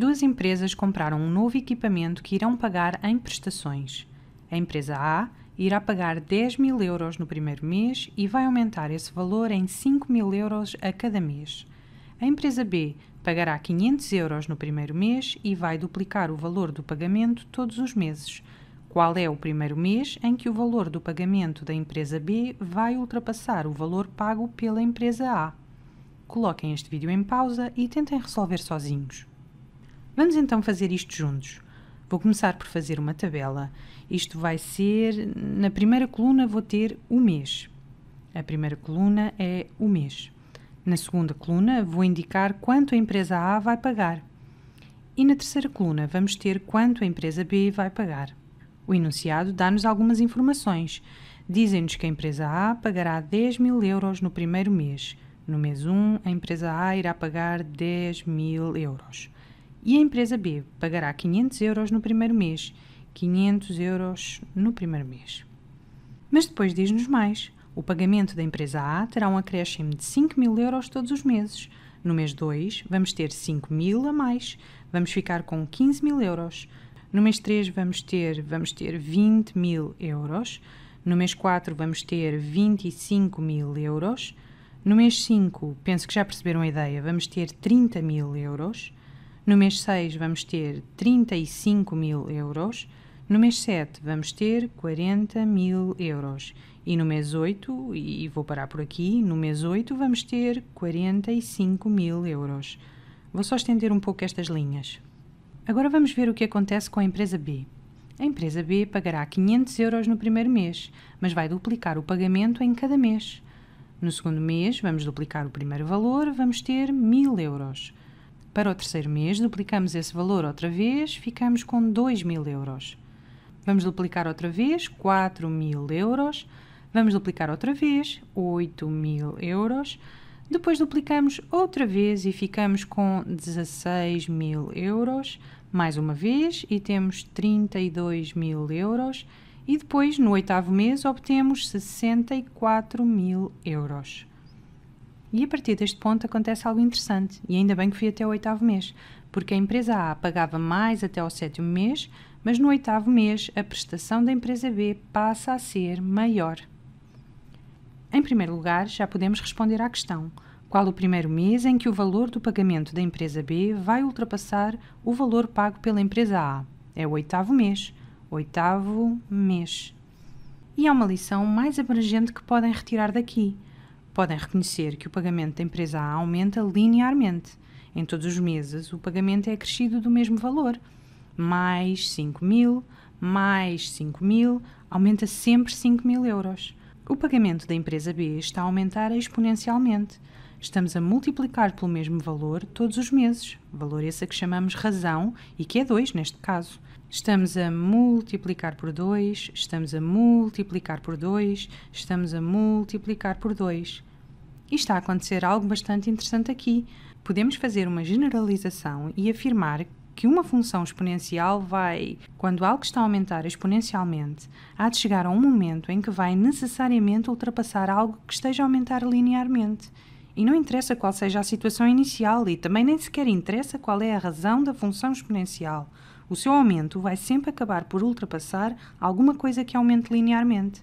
duas empresas compraram um novo equipamento que irão pagar em prestações. A empresa A irá pagar 10 mil euros no primeiro mês e vai aumentar esse valor em 5 mil euros a cada mês. A empresa B pagará 500 euros no primeiro mês e vai duplicar o valor do pagamento todos os meses. Qual é o primeiro mês em que o valor do pagamento da empresa B vai ultrapassar o valor pago pela empresa A? Coloquem este vídeo em pausa e tentem resolver sozinhos. Vamos então fazer isto juntos. Vou começar por fazer uma tabela. Isto vai ser. Na primeira coluna vou ter o mês. A primeira coluna é o mês. Na segunda coluna vou indicar quanto a empresa A vai pagar. E na terceira coluna vamos ter quanto a empresa B vai pagar. O enunciado dá-nos algumas informações. Dizem-nos que a empresa A pagará 10 mil euros no primeiro mês. No mês 1, a empresa A irá pagar 10 mil euros. E a empresa B pagará 500 euros no primeiro mês. 500 euros no primeiro mês. Mas depois diz-nos mais. O pagamento da empresa A terá um acréscimo de 5 mil euros todos os meses. No mês 2, vamos ter 5 mil a mais. Vamos ficar com 15 mil euros. No mês 3, vamos ter, vamos ter 20 mil euros. No mês 4, vamos ter 25 mil euros. No mês 5, penso que já perceberam a ideia, vamos ter 30 mil euros. No mês 6 vamos ter 35 mil euros. No mês 7 vamos ter 40 mil euros. E no mês 8, e vou parar por aqui, no mês 8 vamos ter 45 mil euros. Vou só estender um pouco estas linhas. Agora vamos ver o que acontece com a empresa B. A empresa B pagará 500 euros no primeiro mês, mas vai duplicar o pagamento em cada mês. No segundo mês, vamos duplicar o primeiro valor, vamos ter 1000 euros. Para o terceiro mês, duplicamos esse valor outra vez, ficamos com 2 mil euros. Vamos duplicar outra vez, 4 mil euros. Vamos duplicar outra vez, 8 mil euros. Depois duplicamos outra vez e ficamos com 16 mil euros. Mais uma vez e temos 32 mil euros. E depois, no oitavo mês, obtemos 64 mil euros. E a partir deste ponto acontece algo interessante, e ainda bem que fui até o oitavo mês, porque a empresa A pagava mais até ao sétimo mês, mas no oitavo mês a prestação da empresa B passa a ser maior. Em primeiro lugar, já podemos responder à questão: qual o primeiro mês em que o valor do pagamento da empresa B vai ultrapassar o valor pago pela empresa A? É o oitavo mês. Oitavo mês. E há uma lição mais abrangente que podem retirar daqui podem reconhecer que o pagamento da empresa A aumenta linearmente. Em todos os meses, o pagamento é acrescido do mesmo valor. Mais 5 mil, mais 5 mil, aumenta sempre 5 mil euros. O pagamento da empresa B está a aumentar exponencialmente. Estamos a multiplicar pelo mesmo valor todos os meses, valor esse a que chamamos razão e que é 2 neste caso. Estamos a multiplicar por 2, estamos a multiplicar por 2, estamos a multiplicar por 2. E está a acontecer algo bastante interessante aqui. Podemos fazer uma generalização e afirmar que uma função exponencial vai, quando algo está a aumentar exponencialmente, há de chegar a um momento em que vai necessariamente ultrapassar algo que esteja a aumentar linearmente. E não interessa qual seja a situação inicial e também nem sequer interessa qual é a razão da função exponencial. O seu aumento vai sempre acabar por ultrapassar alguma coisa que aumente linearmente.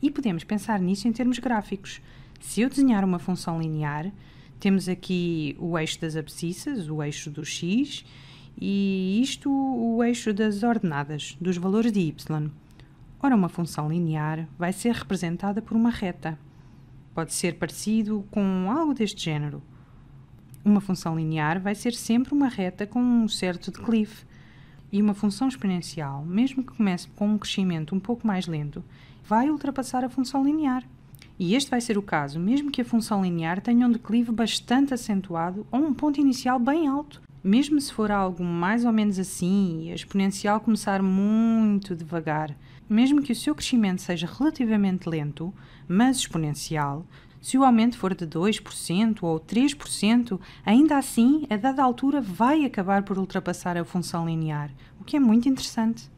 E podemos pensar nisso em termos gráficos. Se eu desenhar uma função linear, temos aqui o eixo das abscissas, o eixo do x e isto o eixo das ordenadas, dos valores de y. Ora, uma função linear vai ser representada por uma reta. Pode ser parecido com algo deste género. Uma função linear vai ser sempre uma reta com um certo declive e uma função exponencial, mesmo que comece com um crescimento um pouco mais lento, vai ultrapassar a função linear. E este vai ser o caso, mesmo que a função linear tenha um declive bastante acentuado ou um ponto inicial bem alto. Mesmo se for algo mais ou menos assim e a exponencial começar muito devagar, mesmo que o seu crescimento seja relativamente lento, mas exponencial, se o aumento for de 2% ou 3%, ainda assim, a dada altura vai acabar por ultrapassar a função linear, o que é muito interessante.